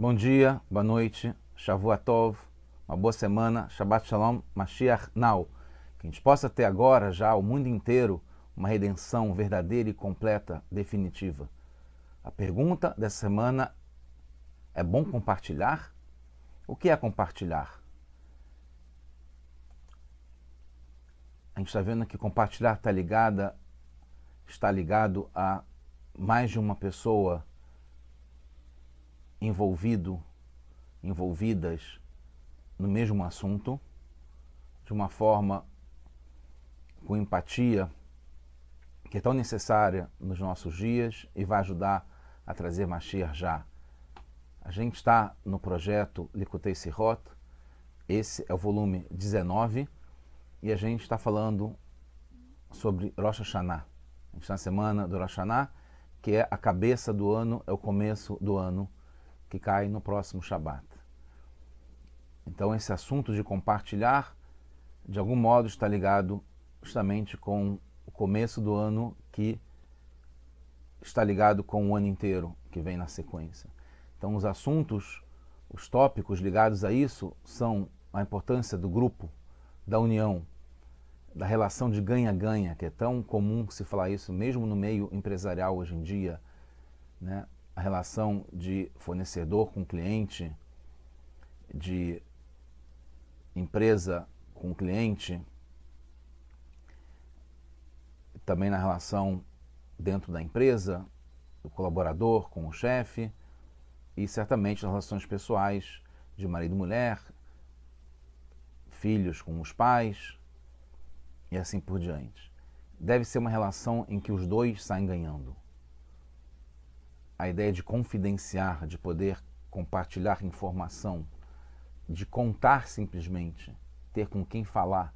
Bom dia, boa noite, Shavua uma boa semana, Shabbat Shalom, Mashiach Now. Que a gente possa ter agora, já o mundo inteiro, uma redenção verdadeira e completa, definitiva. A pergunta dessa semana é bom compartilhar? O que é compartilhar? A gente está vendo que compartilhar está ligada, está ligado a mais de uma pessoa envolvido, envolvidas no mesmo assunto, de uma forma com empatia que é tão necessária nos nossos dias e vai ajudar a trazer Mashiach já. A gente está no projeto Likutei Sirot, esse é o volume 19, e a gente está falando sobre Rosh Hashanah. A gente está na semana do Rosh Hashanah, que é a cabeça do ano, é o começo do ano que cai no próximo Shabat. Então, esse assunto de compartilhar, de algum modo, está ligado justamente com o começo do ano, que está ligado com o ano inteiro que vem na sequência. Então, os assuntos, os tópicos ligados a isso são a importância do grupo, da união, da relação de ganha-ganha, que é tão comum se falar isso mesmo no meio empresarial hoje em dia, né? a relação de fornecedor com cliente, de empresa com cliente, também na relação dentro da empresa, do colaborador com o chefe e certamente nas relações pessoais de marido e mulher, filhos com os pais e assim por diante. Deve ser uma relação em que os dois saem ganhando a ideia de confidenciar, de poder compartilhar informação, de contar simplesmente, ter com quem falar,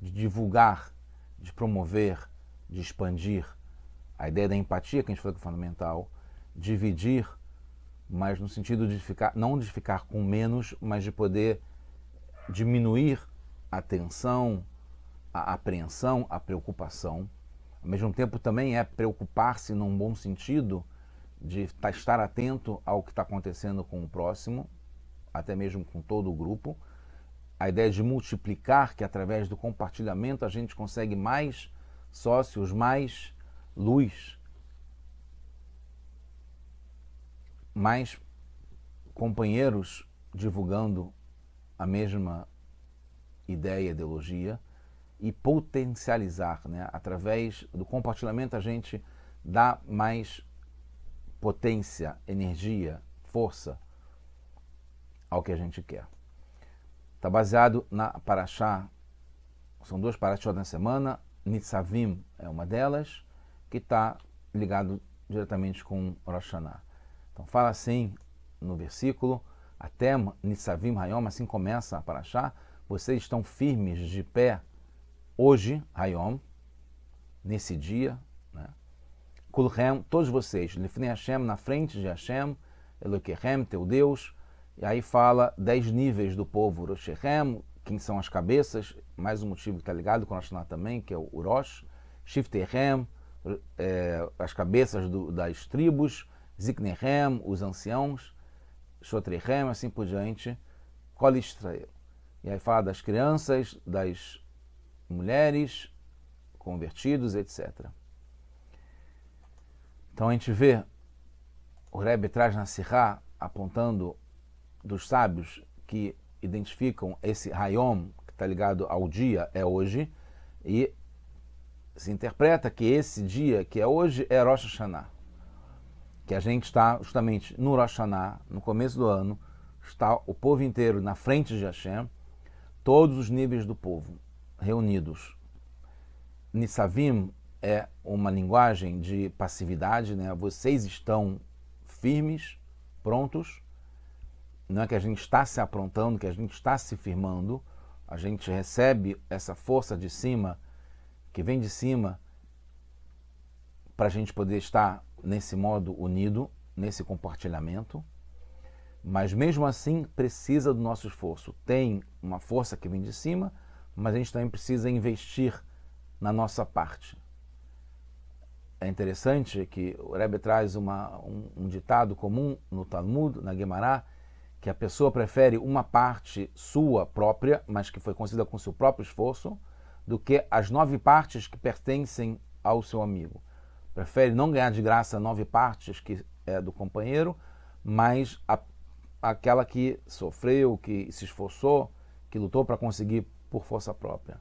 de divulgar, de promover, de expandir. A ideia da empatia que a gente falou que é fundamental, dividir, mas no sentido de ficar, não de ficar com menos, mas de poder diminuir a tensão, a apreensão, a preocupação. Ao mesmo tempo também é preocupar-se num bom sentido, de tá, estar atento ao que está acontecendo com o próximo, até mesmo com todo o grupo. A ideia de multiplicar, que através do compartilhamento a gente consegue mais sócios, mais luz, mais companheiros divulgando a mesma ideia, ideologia e potencializar, né? através do compartilhamento a gente dá mais potência, energia, força ao que a gente quer. Está baseado na Paraxá, são duas Paraxá na semana, Nitzavim é uma delas, que está ligado diretamente com Roshaná. Então fala assim no versículo, até Nitzavim Hayom, assim começa a Paraxá, vocês estão firmes de pé hoje, Hayom, nesse dia, Kulhem, todos vocês, Lifnei Hashem, na frente de Hashem, Eloquehem, teu Deus, e aí fala dez níveis do povo, Uroshehem, quem são as cabeças, mais um motivo que está ligado com o Hashanah também, que é o Urosh, Shifterhem, é, as cabeças do, das tribos, Ziknehem, os anciãos, Shotrehem, assim por diante, Kol Israel. E aí fala das crianças, das mulheres, convertidos, etc. Então a gente vê, o Rebbe traz na Sirá, apontando dos sábios que identificam esse Hayom, que está ligado ao dia, é hoje, e se interpreta que esse dia, que é hoje, é Rosh Hashanah. Que a gente está justamente no Rosh Hashanah, no começo do ano, está o povo inteiro na frente de Hashem, todos os níveis do povo reunidos. Nisavim, é uma linguagem de passividade, né? Vocês estão firmes, prontos, não é que a gente está se aprontando, que a gente está se firmando, a gente recebe essa força de cima, que vem de cima, para a gente poder estar nesse modo unido, nesse compartilhamento, mas mesmo assim precisa do nosso esforço. Tem uma força que vem de cima, mas a gente também precisa investir na nossa parte, é interessante que o Rebbe traz uma, um, um, ditado comum no Talmud, na Gemara, que a pessoa prefere uma parte sua própria, mas que foi conseguida com seu próprio esforço, do que as nove partes que pertencem ao seu amigo. Prefere não ganhar de graça nove partes que é do companheiro, mas a, aquela que sofreu, que se esforçou, que lutou para conseguir por força própria.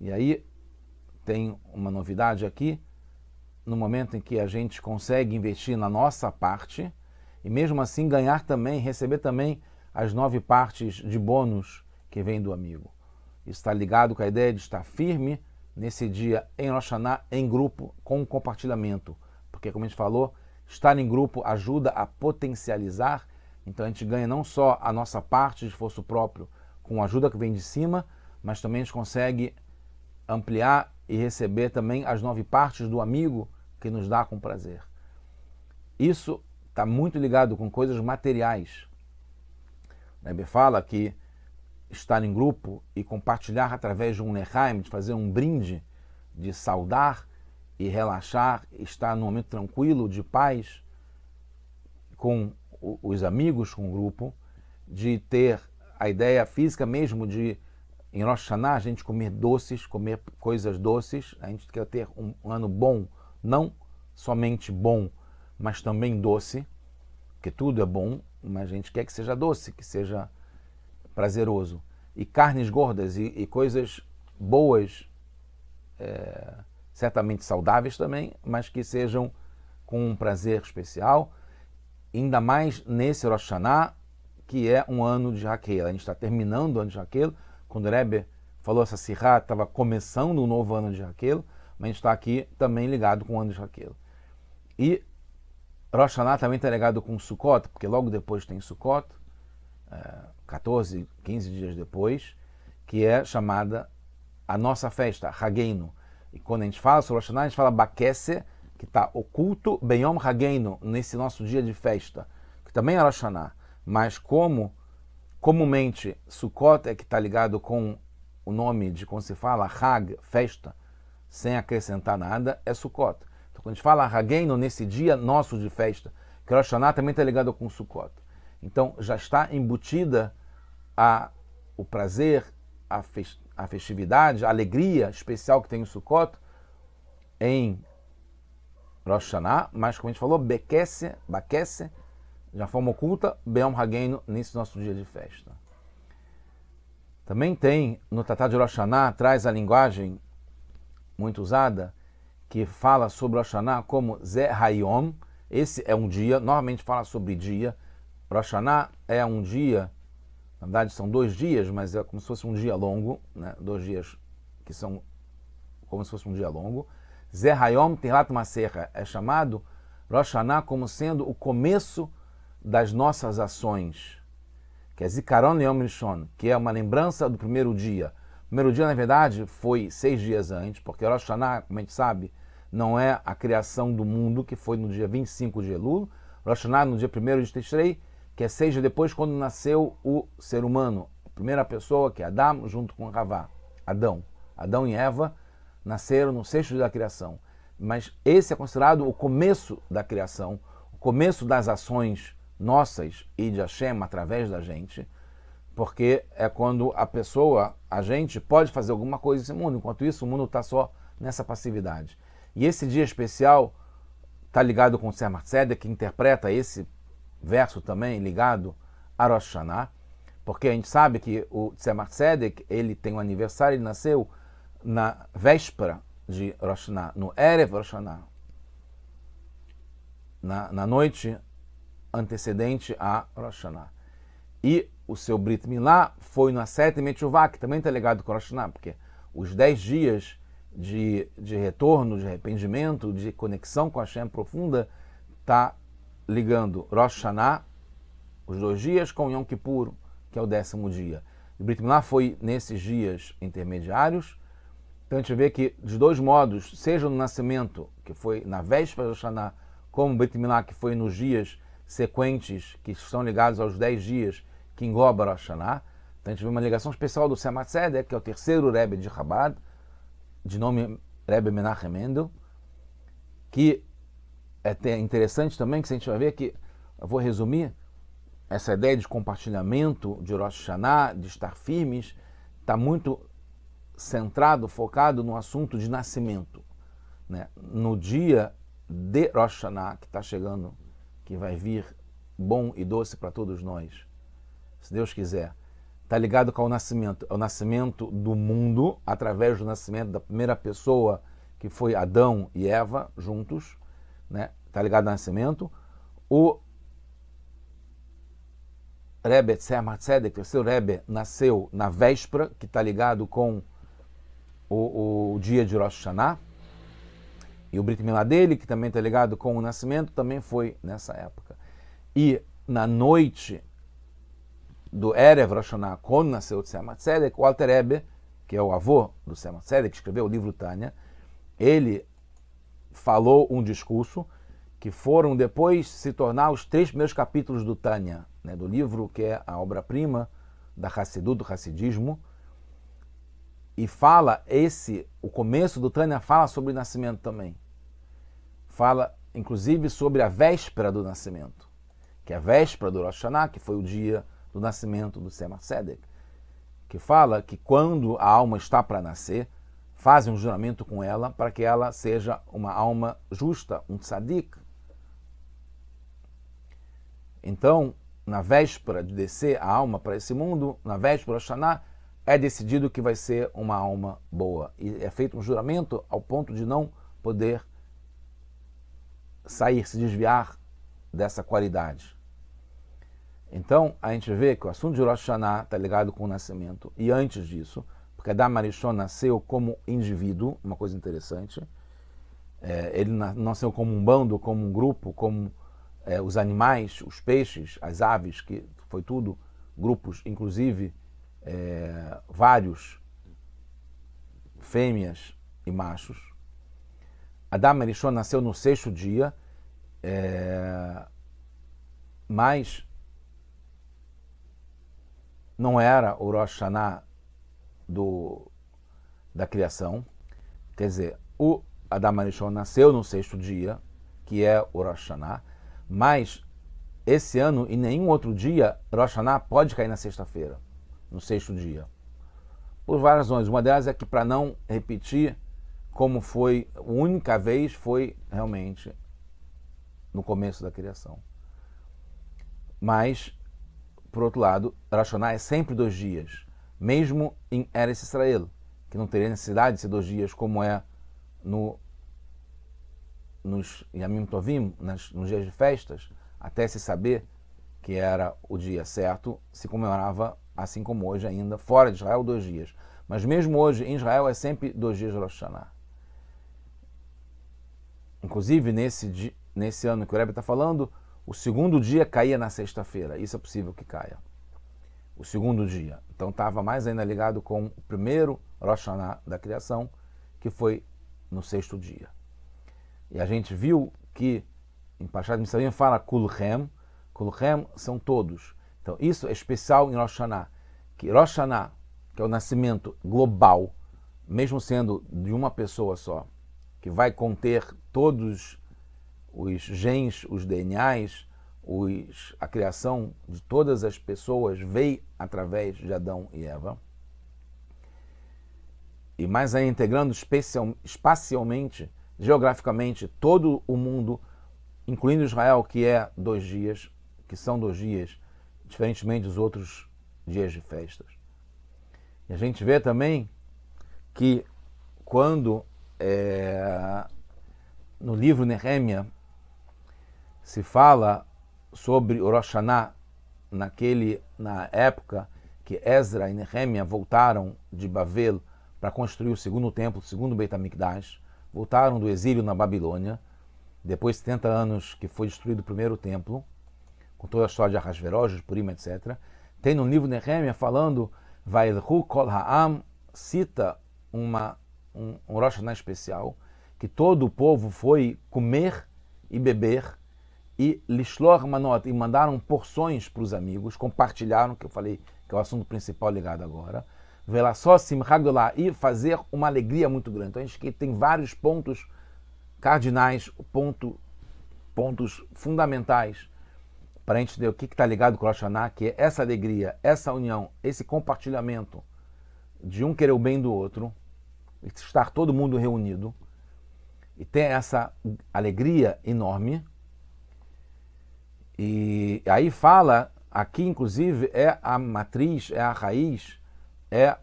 E aí tem uma novidade aqui no momento em que a gente consegue investir na nossa parte e mesmo assim ganhar também, receber também as nove partes de bônus que vem do amigo. está ligado com a ideia de estar firme nesse dia em Rosh em grupo, com compartilhamento. Porque, como a gente falou, estar em grupo ajuda a potencializar, então a gente ganha não só a nossa parte de esforço próprio com a ajuda que vem de cima, mas também a gente consegue ampliar e receber também as nove partes do amigo que nos dá com prazer. Isso está muito ligado com coisas materiais. Rebbe fala que estar em grupo e compartilhar através de um Neheim, de fazer um brinde, de saudar e relaxar, estar num momento tranquilo, de paz, com os amigos, com o grupo, de ter a ideia física mesmo de em Rosh Hashanah, a gente comer doces, comer coisas doces, a gente quer ter um, ano bom, não somente bom, mas também doce, porque tudo é bom, mas a gente quer que seja doce, que seja prazeroso. E carnes gordas e, e coisas boas, é, certamente saudáveis também, mas que sejam com um prazer especial, ainda mais nesse Rosh Hashanah, que é um ano de Raquel. A gente está terminando o ano de Raquel, quando o Rebbe falou essa sirra, estava começando o um novo ano de Raquel, mas a gente está aqui também ligado com o ano de Raquel. E Rosh Hashanah também está ligado com Sukkot, porque logo depois tem Sukkot, 14, 15 dias depois, que é chamada a nossa festa, Hageino. E quando a gente fala sobre Rosh Hashanah, a gente fala Bakese, que está oculto, Benyom Hageino, nesse nosso dia de festa, que também é Rosh Hashanah. Mas como Comumente, Sukkot é que está ligado com o nome de, como se fala, Hag, festa, sem acrescentar nada, é Sukkot. Então, quando a gente fala Hageino, nesse dia nosso de festa, que é Rosh Hashanah também está ligado com Sukkot. Então, já está embutida a, o prazer, a, fe, a festividade, a alegria especial que tem o Sukkot em Rosh Hashanah, mas como a gente falou, Bekesse, Bakesse, de uma forma oculta, Beom Hagen nesse nosso dia de festa. Também tem no Tratado de Rosh Hashanah, traz a linguagem muito usada, que fala sobre Rosh Hashanah como Zé Hayom, esse é um dia, normalmente fala sobre dia. Rosh Hashanah é um dia, na verdade são dois dias, mas é como se fosse um dia longo, né? dois dias que são como se fosse um dia longo. Ze Hayom Tirlat Maserha é chamado Rosh Hashanah como sendo o começo das nossas ações, que é Zikaron Yom Rishon, que é uma lembrança do primeiro dia. O primeiro dia, na verdade, foi seis dias antes, porque Rosh Hashanah, como a gente sabe, não é a criação do mundo, que foi no dia 25 de Elul, Rosh Hashanah no dia 1 de Tishrei, que é seis dias depois, quando nasceu o ser humano, a primeira pessoa, que é Adam, junto com Ravá, Adão. Adão e Eva nasceram no sexto dia da criação. Mas esse é considerado o começo da criação, o começo das ações nossas e de Hashem através da gente, porque é quando a pessoa, a gente, pode fazer alguma coisa nesse mundo, enquanto isso o mundo está só nessa passividade. E esse dia especial está ligado com o Sermar Tzedek, que interpreta esse verso também ligado a Rosh Hashanah, porque a gente sabe que o Tzemar Tzedek, ele tem um aniversário, ele nasceu na véspera de Rosh Hashanah, no Erev Rosh Hashanah, na, na noite antecedente a Rosh Hashanah. E o seu Brit Milá foi na sete Etchuvah, que também está ligado com Rosh Hashanah, porque os dez dias de, de retorno, de arrependimento, de conexão com a Shem profunda, está ligando Rosh Hashanah, os dois dias, com Yom Kippur, que é o décimo dia. E Brit Milá foi nesses dias intermediários. Então a gente vê que, de dois modos, seja no nascimento, que foi na véspera de Rosh Hashanah, como Brit Milá, que foi nos dias sequentes que estão ligados aos dez dias que engloba Rosh Hashanah. Então a gente vê uma ligação especial do Semat Sedek, que é o terceiro Rebbe de Rabad, de nome Rebbe Menachem Mendel, que é interessante também, que a gente vai ver que, eu vou resumir, essa ideia de compartilhamento de Rosh Hashanah, de estar firmes, está muito centrado, focado no assunto de nascimento. Né? No dia de Rosh Hashanah, que está chegando que vai vir bom e doce para todos nós, se Deus quiser. Está ligado com o nascimento, é o nascimento do mundo, através do nascimento da primeira pessoa, que foi Adão e Eva juntos, né? Está ligado ao nascimento. O Rebbe Tzemach Matzedek, o seu Rebbe, nasceu na véspera, que está ligado com o, o dia de Rosh Hashanah, e o Brit Milá dele, que também está ligado com o nascimento, também foi nessa época. E na noite do Erev Rosh quando nasceu o Tzemat Tzedek, o Alter Ebe, que é o avô do Tzemat Tzedek, que escreveu o livro Tânia, ele falou um discurso que foram depois se tornar os três primeiros capítulos do Tânia, né, do livro que é a obra-prima da Hassidu, do Hassidismo, e fala esse, o começo do Tânia fala sobre o nascimento também fala inclusive sobre a véspera do nascimento, que é a véspera do Rosh Hashanah, que foi o dia do nascimento do Sema Sedek, que fala que quando a alma está para nascer, fazem um juramento com ela para que ela seja uma alma justa, um tzadik. Então, na véspera de descer a alma para esse mundo, na véspera do Hashanah, é decidido que vai ser uma alma boa. E é feito um juramento ao ponto de não poder sair, se desviar dessa qualidade. Então, a gente vê que o assunto de Rosh Hashanah está ligado com o nascimento, e antes disso, porque Adam Arishon nasceu como indivíduo, uma coisa interessante, é, ele nasceu como um bando, como um grupo, como é, os animais, os peixes, as aves, que foi tudo, grupos, inclusive é, vários, fêmeas e machos. Adam Arishon nasceu no sexto dia, é, mas não era o Rosh Hashanah do, da criação. Quer dizer, o Adam Arishon nasceu no sexto dia, que é o Rosh Hashanah, mas esse ano e nenhum outro dia Rosh Hashanah pode cair na sexta-feira, no sexto dia. Por várias razões. Uma delas é que para não repetir como foi, a única vez foi realmente no começo da criação. Mas, por outro lado, Rachoná é sempre dois dias, mesmo em Eres Israel, que não teria necessidade de ser dois dias como é no, nos Yamim Tovim, nas, nos dias de festas, até se saber que era o dia certo, se comemorava assim como hoje ainda, fora de Israel, dois dias. Mas mesmo hoje, em Israel, é sempre dois dias de Rosh Hashanah. Inclusive, nesse, nesse ano que o Rebbe está falando, o segundo dia caía na sexta-feira. Isso é possível que caia. O segundo dia. Então estava mais ainda ligado com o primeiro Rosh Hashanah da criação, que foi no sexto dia. E a gente viu que em Pachad Misraim fala Kulhem. Kulhem são todos. Então isso é especial em Rosh Hashanah. Que Rosh Hashanah, que é o nascimento global, mesmo sendo de uma pessoa só, que vai conter todos os genes, os DNAs, os, a criação de todas as pessoas veio através de Adão e Eva. E mais aí, integrando especial, espacialmente, geograficamente, todo o mundo, incluindo Israel, que é dois dias, que são dois dias, diferentemente dos outros dias de festas. E a gente vê também que quando é, no livro Nehemia se fala sobre Rosh naquele, na época que Ezra e Nehemia voltaram de Babel para construir o segundo templo, o segundo Beit HaMikdash, voltaram do exílio na Babilônia, depois de 70 anos que foi destruído o primeiro templo, com toda a história de Arrasveroz, Purim, etc. Tem no livro Nehemia falando, Vailhu Kol Ha'am, cita uma um, um Rosh Hashanah especial, que todo o povo foi comer e beber e lishloch manot, e mandaram porções para os amigos, compartilharam, que eu falei que é o assunto principal ligado agora, vela só simchagdolá, e fazer uma alegria muito grande. Então a gente tem vários pontos cardinais, ponto, pontos fundamentais para a gente entender o que está ligado com o Rosh Hashanah, que é essa alegria, essa união, esse compartilhamento de um querer o bem do outro, estar todo mundo reunido e ter essa alegria enorme. E aí fala, aqui inclusive é a matriz, é a raiz, é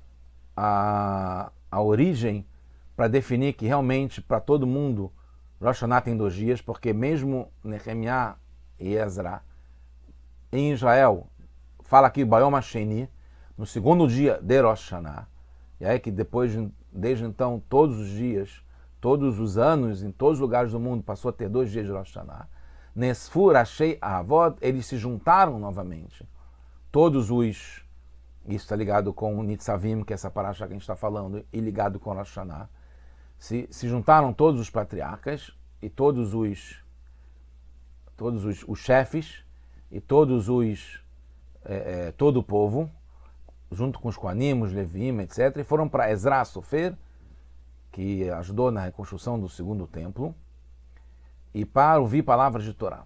a, a origem para definir que realmente para todo mundo Rosh Hashanah tem dois dias, porque mesmo Nehemiah e Ezra em Israel fala aqui Bayom Hasheni, no segundo dia de Rosh Hashanah, e aí que depois de Desde então, todos os dias, todos os anos, em todos os lugares do mundo, passou a ter dois dias de Rosh Hashanah. Nesfur, Achei, Avod, eles se juntaram novamente. Todos os, isso está ligado com o Nitzavim, que é essa paracha que a gente está falando, e ligado com Rosh Hashanah, se, se juntaram todos os patriarcas e todos os, todos os, os chefes e todos os, é, é, todo o povo, junto com os coanimos Levim, etc., e foram para Ezra Sofer, que ajudou na reconstrução do segundo templo, e para ouvir palavras de Torá.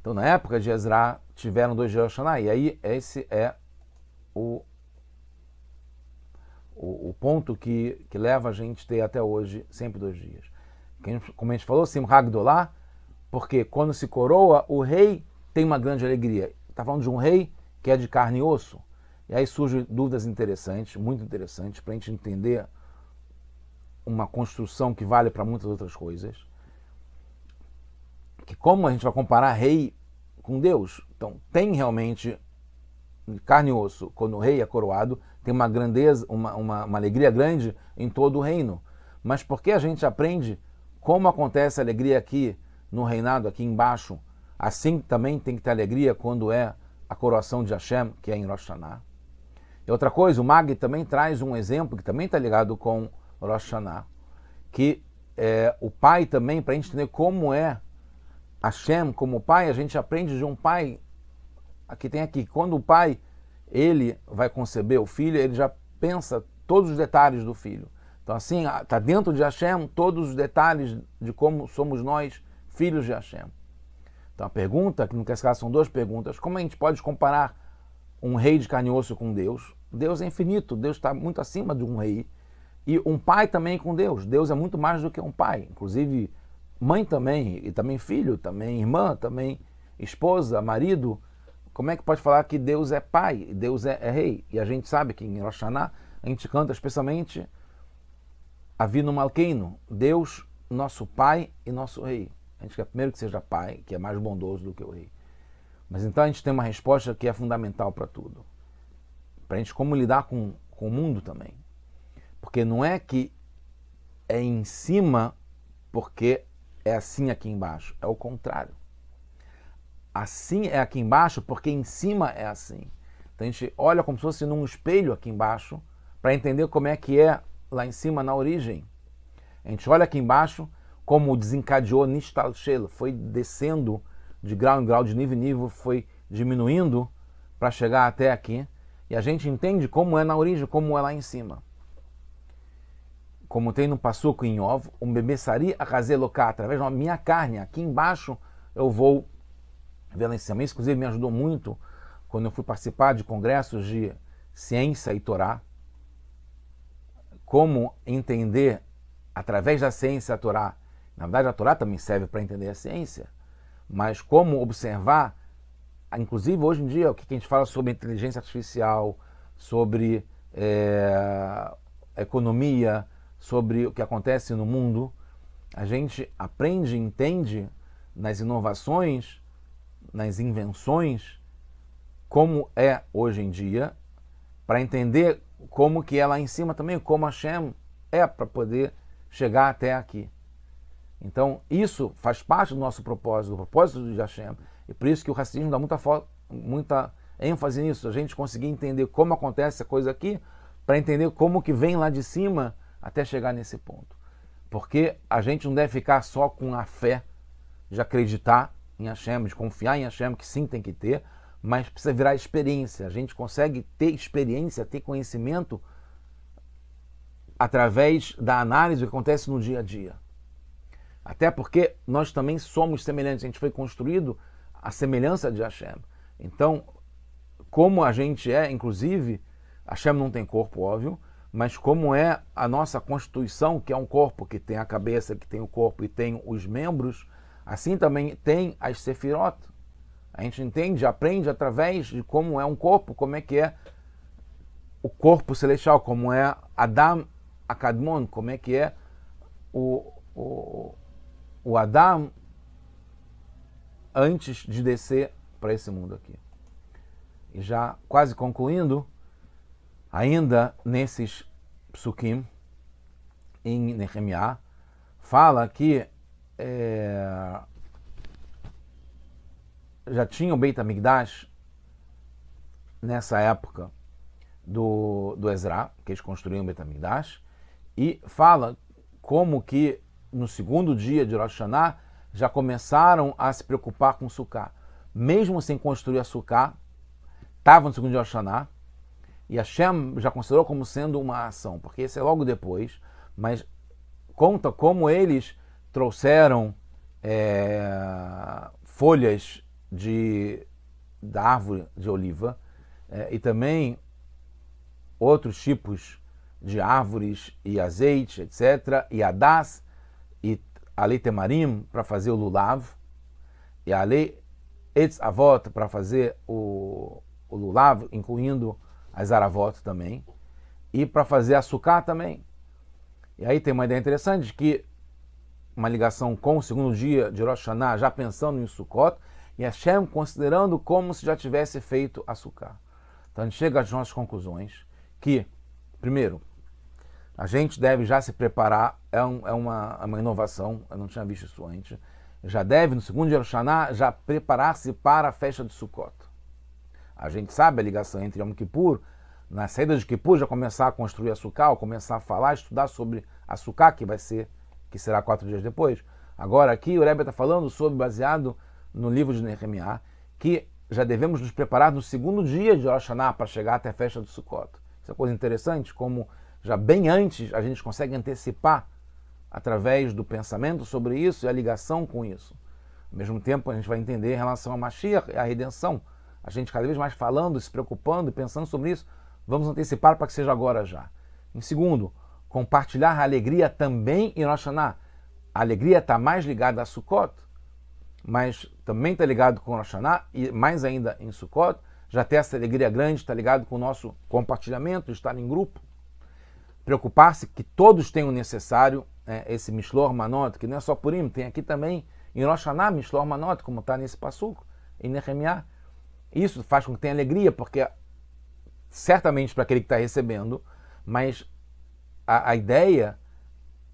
Então, na época de Ezra, tiveram dois Yerushalayim, e aí esse é o, o, o, ponto que, que leva a gente a ter até hoje sempre dois dias. Como a gente falou, Simhag ragdolá porque quando se coroa, o rei tem uma grande alegria. Está falando de um rei que é de carne e osso. E aí surgem dúvidas interessantes, muito interessantes, para a gente entender uma construção que vale para muitas outras coisas. Que como a gente vai comparar rei com Deus? Então, tem realmente carne e osso, quando o rei é coroado, tem uma grandeza, uma, uma, uma alegria grande em todo o reino. Mas porque a gente aprende como acontece a alegria aqui no reinado, aqui embaixo, assim também tem que ter alegria quando é a coroação de Hashem, que é em Rosh Hashanah outra coisa, o Mag também traz um exemplo que também está ligado com Rosh Hashanah, que é, o pai também, para a gente entender como é Hashem como pai, a gente aprende de um pai, aqui tem aqui, quando o pai, ele vai conceber o filho, ele já pensa todos os detalhes do filho. Então assim, está dentro de Hashem todos os detalhes de como somos nós, filhos de Hashem. Então a pergunta, que no caso são duas perguntas, como a gente pode comparar um rei de carne e osso com Deus? Deus é infinito, Deus está muito acima de um rei. E um pai também com Deus. Deus é muito mais do que um pai. Inclusive, mãe também, e também filho, também irmã, também esposa, marido. Como é que pode falar que Deus é pai, Deus é, é rei? E a gente sabe que em Rosh Hashanah, a gente canta especialmente Avino Malqueno. Deus, nosso pai e nosso rei. A gente quer primeiro que seja pai, que é mais bondoso do que o rei. Mas então a gente tem uma resposta que é fundamental para tudo para a gente como lidar com, com o mundo também. Porque não é que é em cima porque é assim aqui embaixo, é o contrário. Assim é aqui embaixo porque em cima é assim. Então a gente olha como se fosse num espelho aqui embaixo para entender como é que é lá em cima na origem. A gente olha aqui embaixo como desencadeou Nishtal Shel, foi descendo de grau em grau, de nível em nível, foi diminuindo para chegar até aqui. E a gente entende como é na origem, como é lá em cima. Como tem no passuco em ovo, um bebê sari a caselocar, através da minha carne, aqui embaixo eu vou ver lá em cima. Isso, inclusive, me ajudou muito quando eu fui participar de congressos de ciência e Torá. Como entender, através da ciência, a Torá. Na verdade, a Torá também serve para entender a ciência, mas como observar ah, inclusive hoje em dia, o que a gente fala sobre inteligência artificial, sobre é, economia, sobre o que acontece no mundo, a gente aprende, entende nas inovações, nas invenções, como é hoje em dia, para entender como que é lá em cima também, como a Shem é para poder chegar até aqui. Então, isso faz parte do nosso propósito, do propósito de Hashem, e por isso que o racismo dá muita, muita ênfase nisso, a gente conseguir entender como acontece a coisa aqui, para entender como que vem lá de cima até chegar nesse ponto. Porque a gente não deve ficar só com a fé de acreditar em Hashem, de confiar em Hashem, que sim tem que ter, mas precisa virar experiência. A gente consegue ter experiência, ter conhecimento através da análise do que acontece no dia a dia. Até porque nós também somos semelhantes, a gente foi construído a semelhança de Hashem. Então, como a gente é, inclusive, Hashem não tem corpo, óbvio, mas como é a nossa constituição, que é um corpo que tem a cabeça, que tem o corpo e tem os membros, assim também tem as sefirot. A gente entende, aprende através de como é um corpo, como é que é o corpo celestial, como é Adam Akadmon, como é que é o, o, o Adam antes de descer para esse mundo aqui. E já quase concluindo, ainda nesses psukim, em Nehemiah, fala que é, já tinha o Beit Amigdash nessa época do, do Ezra, que eles construíram o Beit Amigdash, e fala como que no segundo dia de Rosh Hashanah, já começaram a se preocupar com sucá. Mesmo sem construir a sucá, estava no segundo de e Hashem já considerou como sendo uma ação, porque esse é logo depois, mas conta como eles trouxeram é, folhas de, da árvore de oliva é, e também outros tipos de árvores e azeite, etc., e adás, e a lei Temarim para fazer o Lulav, e a lei Etz Avot para fazer o, o Lulav, incluindo as Aravot também, e para fazer a também. E aí tem uma ideia interessante de que uma ligação com o segundo dia de Rosh Hashanah, já pensando em Sukkot, e Hashem considerando como se já tivesse feito a Então a gente chega às nossas conclusões que, primeiro, a gente deve já se preparar, é, um, é uma, é uma, inovação, eu não tinha visto isso antes. Já deve, no segundo do Roshaná, já preparar-se para a festa de Sukkot. A gente sabe a ligação entre Yom Kippur, na saída de Kippur, já começar a construir ou começar a falar, estudar sobre Sukkah que vai ser, que será quatro dias depois. Agora aqui o Rebbe está falando sobre, baseado no livro de Nehemiah, que já devemos nos preparar no segundo dia de Rosh para chegar até a festa do Sukkot. Isso é coisa interessante, como já bem antes, a gente consegue antecipar através do pensamento sobre isso e a ligação com isso. Ao mesmo tempo, a gente vai entender em relação a Mashiach, a redenção. A gente cada vez mais falando, se preocupando, pensando sobre isso, vamos antecipar para que seja agora já. Em segundo, compartilhar a alegria também em Rosh Hashanah. A alegria está mais ligada a Sukkot, mas também está ligado com Rosh Hashanah, e mais ainda em Sukkot. Já tem essa alegria grande, está ligado com o nosso compartilhamento, estar em grupo preocupar-se que todos tenham o necessário, né, esse Mishlor Manot, que não é só Purim, tem aqui também em Rosh Hashanah, Mishlor Manot, como está nesse passuco, em Nehemiah. Isso faz com que tenha alegria, porque certamente para aquele que está recebendo, mas a, a, ideia,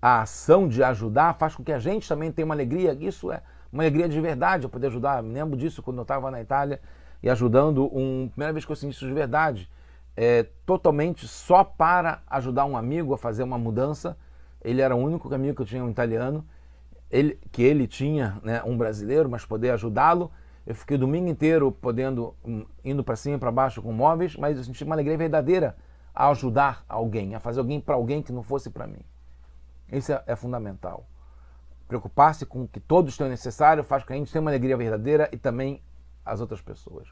a ação de ajudar faz com que a gente também tenha uma alegria. Isso é uma alegria de verdade, eu poder ajudar. Eu me lembro disso quando eu estava na Itália e ajudando um. Primeira vez que eu senti isso de verdade é, totalmente só para ajudar um amigo a fazer uma mudança. Ele era o único amigo que eu tinha um italiano, ele, que ele tinha né, um brasileiro, mas poder ajudá-lo. Eu fiquei o domingo inteiro podendo hum, indo para cima e para baixo com móveis, mas eu senti uma alegria verdadeira a ajudar alguém, a fazer alguém para alguém que não fosse para mim. Isso é, é fundamental. Preocupar-se com o que todos têm necessário faz com que a gente tenha uma alegria verdadeira e também as outras pessoas.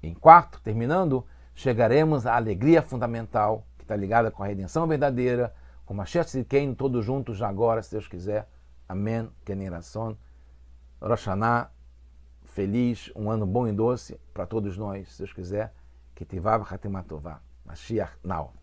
Em quarto, terminando, chegaremos à alegria fundamental, que está ligada com a redenção verdadeira, com de quem todos juntos, já agora, se Deus quiser. Amém. a Rosh Hashanah. Feliz, um ano bom e doce para todos nós, se Deus quiser. Que Tivav Hatimatová. Mashiach Nau.